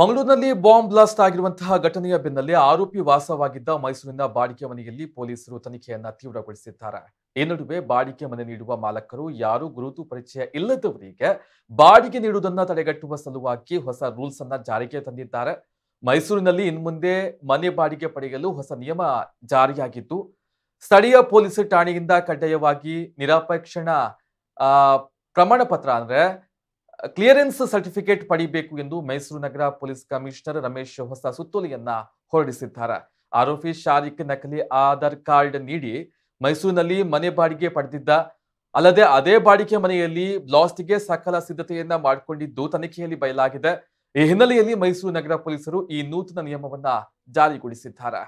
ಮಂಗಳೂರಿನಲ್ಲಿ bomb blast ಆಗಿರುವಂತಹ ಘಟನೆಯ ಬೆನ್ನಲ್ಲೇ ಆರೋಪಿ ವಾಸವಾಗಿದ್ದ ಮೈಸೂರಿನ ಬಾಡಿಗೆ ಮನೆಯಲ್ಲಿ ಪೊಲೀಸರು ತನಿಖೆಯನ್ನ ತೀವ್ರಗೊಳಿಸಿದ್ದಾರೆ ಈ ನಡುವೆ ಬಾಡಿಗೆ ಮನೆ ನೀಡುವ ಮಾಲಕರು ಯಾರು ಗುರುತು ಪರಿಚಯ ಇಲ್ಲದವರಿಗೆ ಬಾಡಿಗೆ ನೀಡುವುದನ್ನ ತಡೆಗಟ್ಟುವ ಸಲುವಾಗಿ ಹೊಸ ರೂಲ್ಸ್ ಅನ್ನ ಜಾರಿಗೆ ತಂದಿದ್ದಾರೆ ಮೈಸೂರಿನಲ್ಲಿ ಇನ್ಮುಂದೆ ಮನೆ ಬಾಡಿಗೆ ಪಡೆಯಲು ಹೊಸ ನಿಯಮ ಜಾರಿಯಾಗಿದ್ದು ಸ್ಥಳೀಯ ಪೊಲೀಸ್ ಠಾಣೆಯಿಂದ ಕಡ್ಡಾಯವಾಗಿ ನಿರಾಪೇಕ್ಷಣ ಪ್ರಮಾಣ ಪತ್ರ ಅಂದ್ರೆ ಕ್ಲಿಯರೆನ್ಸ್ ಸರ್ಟಿಫಿಕೇಟ್ ಪಡಿಬೇಕು ಎಂದು ಮೈಸೂರು ನಗರ ಪೊಲೀಸ್ ಕಮಿಷನರ್ ರಮೇಶ್ ಹೊಸ ಸುತ್ತೋಲೆಯನ್ನ ಹೊರಡಿಸಿದ್ದಾರೆ ಆರೋಪಿ ಶಾರೀಕ್ ನಕಲಿ ಆಧಾರ್ ಕಾರ್ಡ್ ನೀಡಿ ಮೈಸೂರಿನಲ್ಲಿ ಮನೆ ಬಾಡಿಗೆ ಪಡೆದಿದ್ದ ಅಲ್ಲದೆ ಅದೇ ಬಾಡಿಗೆ ಮನೆಯಲ್ಲಿ ಬ್ಲಾಸ್ಟ್ಗೆ ಸಕಲ ಸಿದ್ಧತೆಯನ್ನ ಮಾಡಿಕೊಂಡಿದ್ದು ತನಿಖೆಯಲ್ಲಿ ಬಯಲಾಗಿದೆ ಈ ಹಿನ್ನೆಲೆಯಲ್ಲಿ ಮೈಸೂರು ನಗರ ಪೊಲೀಸರು ಈ ನೂತನ ನಿಯಮವನ್ನ ಜಾರಿಗೊಳಿಸಿದ್ದಾರೆ